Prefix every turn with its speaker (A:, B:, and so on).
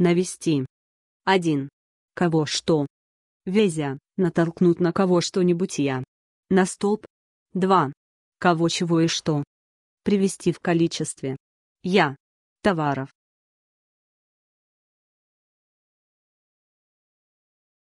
A: навести. 1. Кого что? Везя, натолкнуть на кого что-нибудь я. На столб. 2. Кого чего и что. Привести в количестве. Я. Товаров.